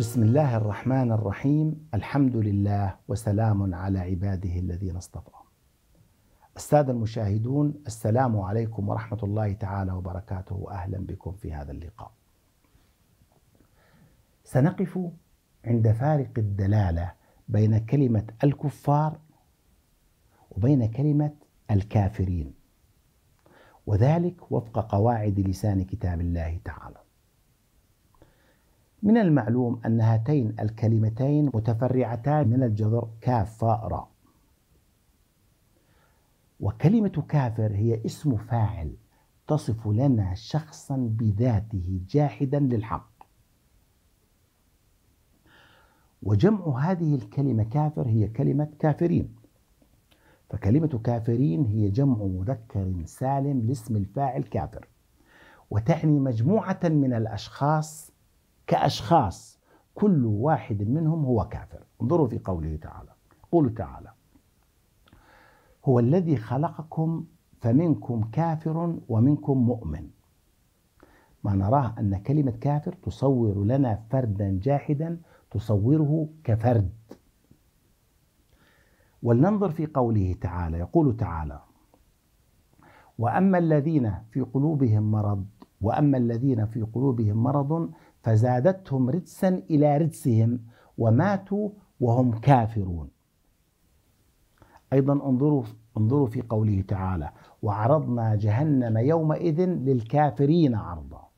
بسم الله الرحمن الرحيم الحمد لله وسلام على عباده الذين اصطفى السادة المشاهدون السلام عليكم ورحمة الله تعالى وبركاته وأهلا بكم في هذا اللقاء سنقف عند فارق الدلالة بين كلمة الكفار وبين كلمة الكافرين وذلك وفق قواعد لسان كتاب الله تعالى من المعلوم أن هاتين الكلمتين متفرعتان من الجذر كاف وكلمة كافر هي اسم فاعل تصف لنا شخصا بذاته جاحدا للحق وجمع هذه الكلمة كافر هي كلمة كافرين فكلمة كافرين هي جمع مذكر سالم لاسم الفاعل كافر وتعني مجموعة من الأشخاص كأشخاص كل واحد منهم هو كافر انظروا في قوله تعالى قول تعالى هو الذي خلقكم فمنكم كافر ومنكم مؤمن ما نراه أن كلمة كافر تصور لنا فردا جاحدا تصوره كفرد ولننظر في قوله تعالى يقول تعالى واما الذين في قلوبهم مرض واما الذين في قلوبهم مرض فزادتهم رجسا إلى رجسهم وماتوا وهم كافرون أيضا انظروا انظروا في قوله تعالى وعرضنا جهنم يومئذ للكافرين عرضا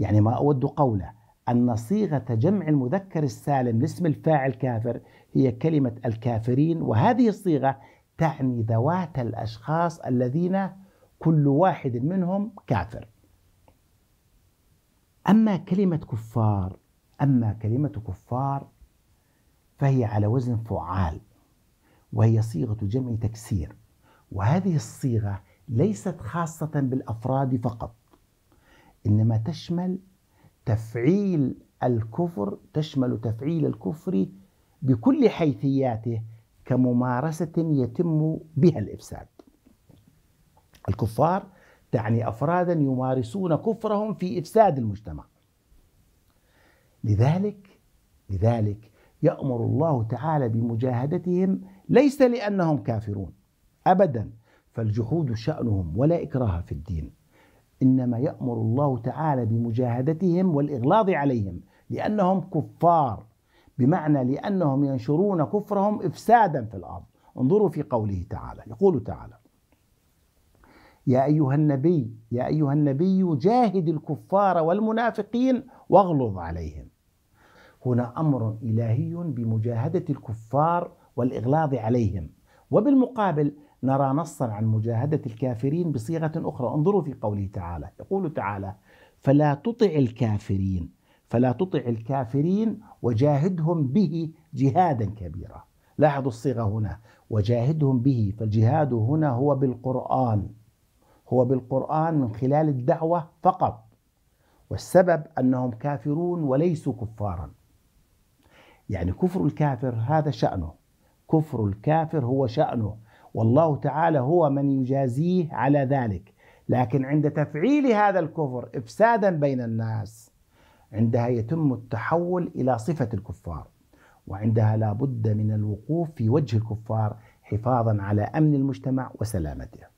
يعني ما أود قوله أن صيغة جمع المذكر السالم لاسم الفاعل كافر هي كلمة الكافرين وهذه الصيغة تعني ذوات الأشخاص الذين كل واحد منهم كافر أما كلمة كفار أما كلمة كفار فهي على وزن فعال وهي صيغة جمع تكسير وهذه الصيغة ليست خاصة بالأفراد فقط إنما تشمل تفعيل الكفر تشمل تفعيل الكفر بكل حيثياته كممارسة يتم بها الإفساد الكفار تعني افرادا يمارسون كفرهم في افساد المجتمع لذلك لذلك يامر الله تعالى بمجاهدتهم ليس لانهم كافرون ابدا فالجحود شانهم ولا اكراه في الدين انما يامر الله تعالى بمجاهدتهم والاغلاظ عليهم لانهم كفار بمعنى لانهم ينشرون كفرهم افسادا في الارض انظروا في قوله تعالى يقول تعالى يا أيها النبي يا أيها النبي جاهد الكفار والمنافقين واغلظ عليهم هنا أمر إلهي بمجاهدة الكفار والإغلاظ عليهم وبالمقابل نرى نصا عن مجاهدة الكافرين بصيغة أخرى انظروا في قوله تعالى يقول تعالى فلا تطع الكافرين فلا تطع الكافرين وجاهدهم به جهادا كبيرا لاحظوا الصيغة هنا وجاهدهم به فالجهاد هنا هو بالقرآن هو بالقرآن من خلال الدعوة فقط والسبب أنهم كافرون وليسوا كفارا يعني كفر الكافر هذا شأنه كفر الكافر هو شأنه والله تعالى هو من يجازيه على ذلك لكن عند تفعيل هذا الكفر إفسادا بين الناس عندها يتم التحول إلى صفة الكفار وعندها لا بد من الوقوف في وجه الكفار حفاظا على أمن المجتمع وسلامته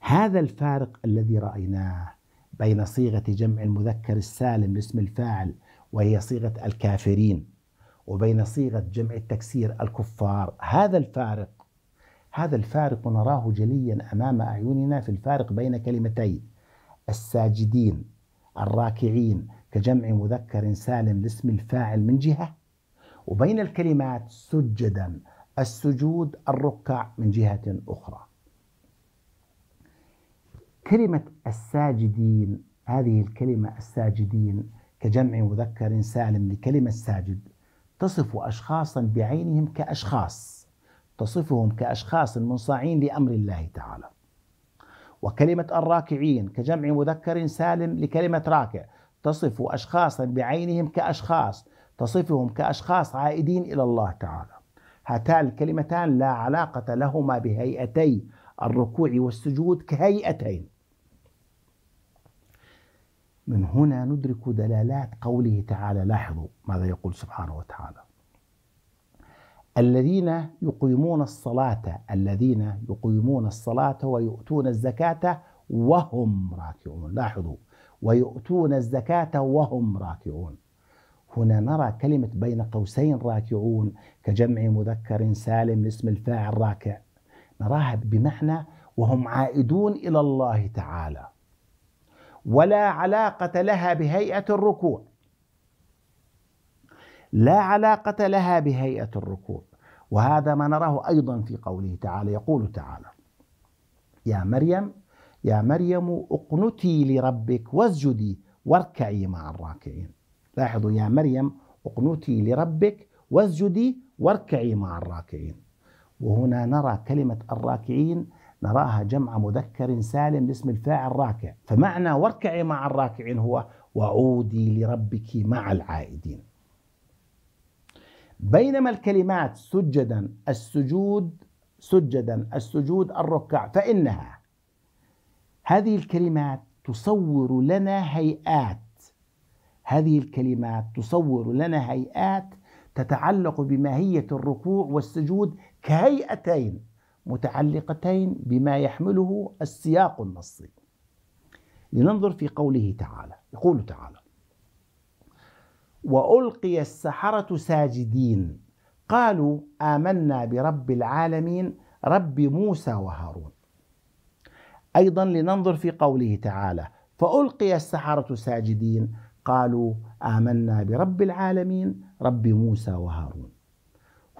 هذا الفارق الذي رأيناه بين صيغة جمع المذكر السالم لاسم الفاعل وهي صيغة الكافرين وبين صيغة جمع التكسير الكفار هذا الفارق هذا الفارق نراه جليا أمام أعيننا في الفارق بين كلمتي الساجدين الراكعين كجمع مذكر سالم لاسم الفاعل من جهة وبين الكلمات سجدا السجود الركع من جهة أخرى كلمة الساجدين هذه الكلمة الساجدين كجمع مذكر سالم لكلمة ساجد تصف أشخاصا بعينهم كأشخاص تصفهم كأشخاص منصاعين لأمر الله تعالى وكلمة الراكعين كجمع مذكر سالم لكلمة راكع تصف أشخاصا بعينهم كأشخاص تصفهم كأشخاص عائدين إلى الله تعالى هاتان الكلمتان لا علاقة لهما بهيئتي الركوع والسجود كهيئتين من هنا ندرك دلالات قوله تعالى لاحظوا ماذا يقول سبحانه وتعالى الذين يقيمون الصلاة الذين يقيمون الصلاة ويؤتون الزكاة وهم راكعون لاحظوا ويؤتون الزكاة وهم راكعون هنا نرى كلمة بين قوسين راكعون كجمع مذكر سالم لاسم الفاعل راكع نراها بمعنى وهم عائدون إلى الله تعالى ولا علاقة لها بهيئة الركوع لا علاقة لها بهيئة الركوع وهذا ما نراه أيضا في قوله تعالى يقول تعالى يا مريم يا مريم اقنتي لربك واسجدي واركعي مع الراكعين لاحظوا يا مريم اقنتي لربك واسجدي واركعي مع الراكعين وهنا نرى كلمة الراكعين نراها جمع مذكر سالم لاسم الفاعل راكع فمعنى واركعي مع الراكعين هو وعودي لربك مع العائدين بينما الكلمات سجدا السجود سجدا السجود الركع فإنها هذه الكلمات تصور لنا هيئات هذه الكلمات تصور لنا هيئات تتعلق بماهية الركوع والسجود كهيئتين متعلقتين بما يحمله السياق النصي لننظر في قوله تعالى يقول تعالى والقي السحره ساجدين قالوا امنا برب العالمين رب موسى وهارون ايضا لننظر في قوله تعالى فالقي السحره ساجدين قالوا امنا برب العالمين رب موسى وهارون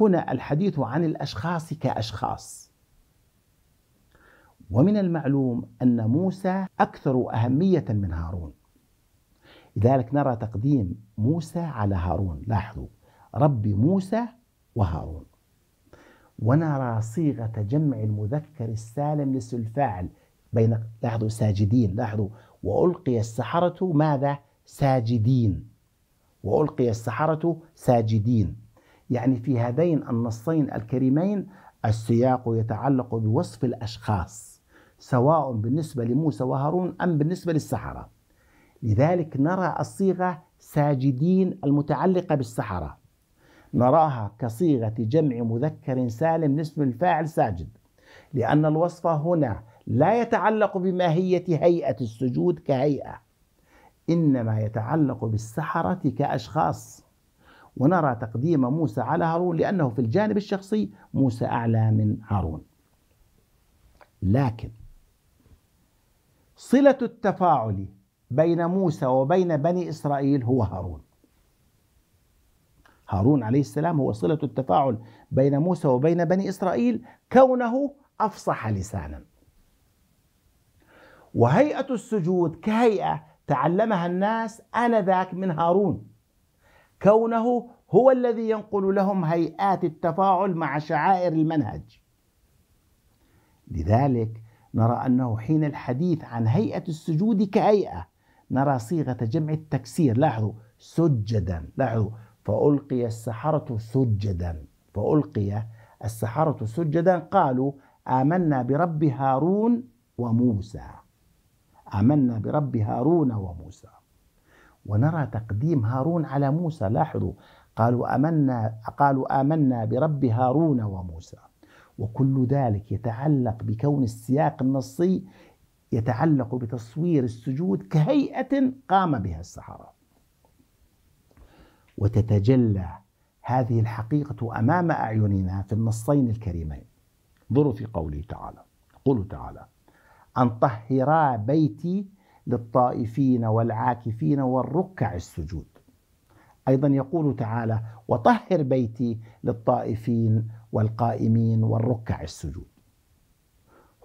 هنا الحديث عن الاشخاص كاشخاص ومن المعلوم أن موسى أكثر أهمية من هارون لذلك نرى تقديم موسى على هارون لاحظوا رب موسى وهارون ونرى صيغة جمع المذكر السالم الفاعل بين لاحظوا ساجدين لاحظوا وألقي السحرة ماذا ساجدين وألقي السحرة ساجدين يعني في هذين النصين الكريمين السياق يتعلق بوصف الأشخاص سواء بالنسبة لموسى وهارون أم بالنسبة للسحرة لذلك نرى الصيغة ساجدين المتعلقة بالسحرة نراها كصيغة جمع مذكر سالم لاسم الفاعل ساجد لأن الوصف هنا لا يتعلق بماهية هيئة السجود كهيئة إنما يتعلق بالسحرة كأشخاص ونرى تقديم موسى على هارون لأنه في الجانب الشخصي موسى أعلى من هارون لكن صلة التفاعل بين موسى وبين بني إسرائيل هو هارون هارون عليه السلام هو صلة التفاعل بين موسى وبين بني إسرائيل كونه أفصح لسانا وهيئة السجود كهيئة تعلمها الناس آنذاك من هارون كونه هو الذي ينقل لهم هيئات التفاعل مع شعائر المنهج لذلك نرى أنه حين الحديث عن هيئة السجود كهيئة نرى صيغة جمع التكسير لاحظوا سجدا لاحظوا فألقي السحرة سجدا فألقي السحرة سجدا قالوا آمنا برب هارون وموسى آمنا برب هارون وموسى ونرى تقديم هارون على موسى لاحظوا قالوا آمنا قالوا آمنا برب هارون وموسى وكل ذلك يتعلق بكون السياق النصي يتعلق بتصوير السجود كهيئة قام بها السحرة وتتجلى هذه الحقيقة أمام أعيننا في النصين الكريمين انظروا في قوله تعالى يقول تعالى أن طهرا بيتي للطائفين والعاكفين والركع السجود أيضا يقول تعالى وطهر بيتي للطائفين والقائمين والركع السجود.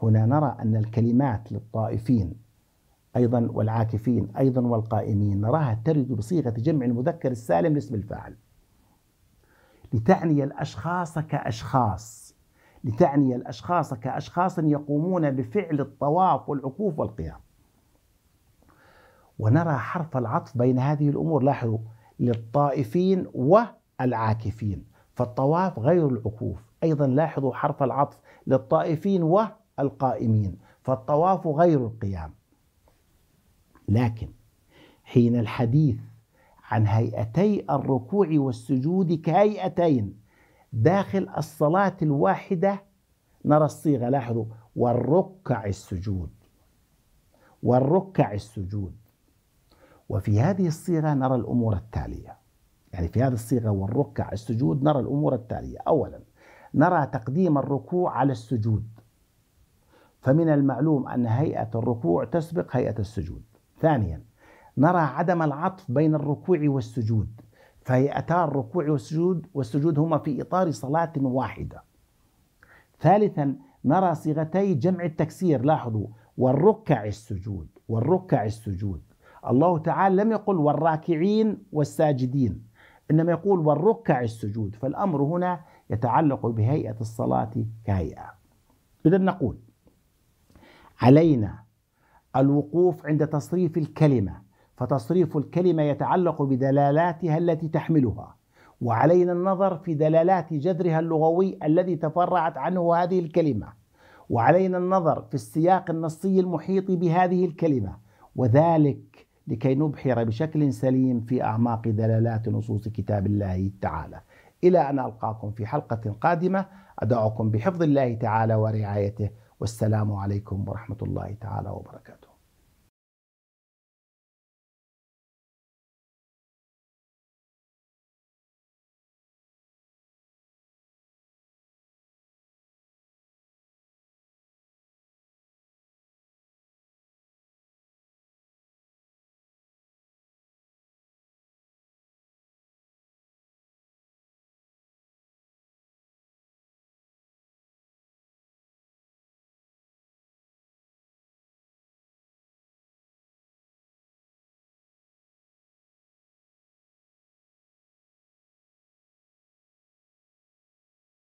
هنا نرى أن الكلمات للطائفين أيضا والعاكفين أيضا والقائمين نراها ترد بصيغة جمع المذكر السالم لاسم الفاعل لتعني الأشخاص كأشخاص لتعني الأشخاص كأشخاص يقومون بفعل الطواف والعكوف والقيام ونرى حرف العطف بين هذه الأمور لاحظوا للطائفين والعاكفين فالطواف غير العكوف أيضا لاحظوا حرف العطف للطائفين والقائمين فالطواف غير القيام لكن حين الحديث عن هيئتي الركوع والسجود كهيئتين داخل الصلاة الواحدة نرى الصيغة لاحظوا والركع السجود والركع السجود وفي هذه الصيغة نرى الأمور التالية يعني في هذه الصيغة والركع السجود نرى الأمور التالية أولا نرى تقديم الركوع على السجود فمن المعلوم أن هيئة الركوع تسبق هيئة السجود ثانيا نرى عدم العطف بين الركوع والسجود فهيئتا الركوع والسجود والسجود هما في إطار صلاة واحدة ثالثا نرى صيغتي جمع التكسير لاحظوا والركع السجود والركع السجود الله تعالى لم يقل والراكعين والساجدين إنما يقول والركع السجود فالأمر هنا يتعلق بهيئة الصلاة كهيئة إذا نقول علينا الوقوف عند تصريف الكلمة فتصريف الكلمة يتعلق بدلالاتها التي تحملها وعلينا النظر في دلالات جذرها اللغوي الذي تفرعت عنه هذه الكلمة وعلينا النظر في السياق النصي المحيط بهذه الكلمة وذلك لكي نبحر بشكل سليم في أعماق دلالات نصوص كتاب الله تعالى إلى أن ألقاكم في حلقة قادمة أدعوكم بحفظ الله تعالى ورعايته والسلام عليكم ورحمة الله تعالى وبركاته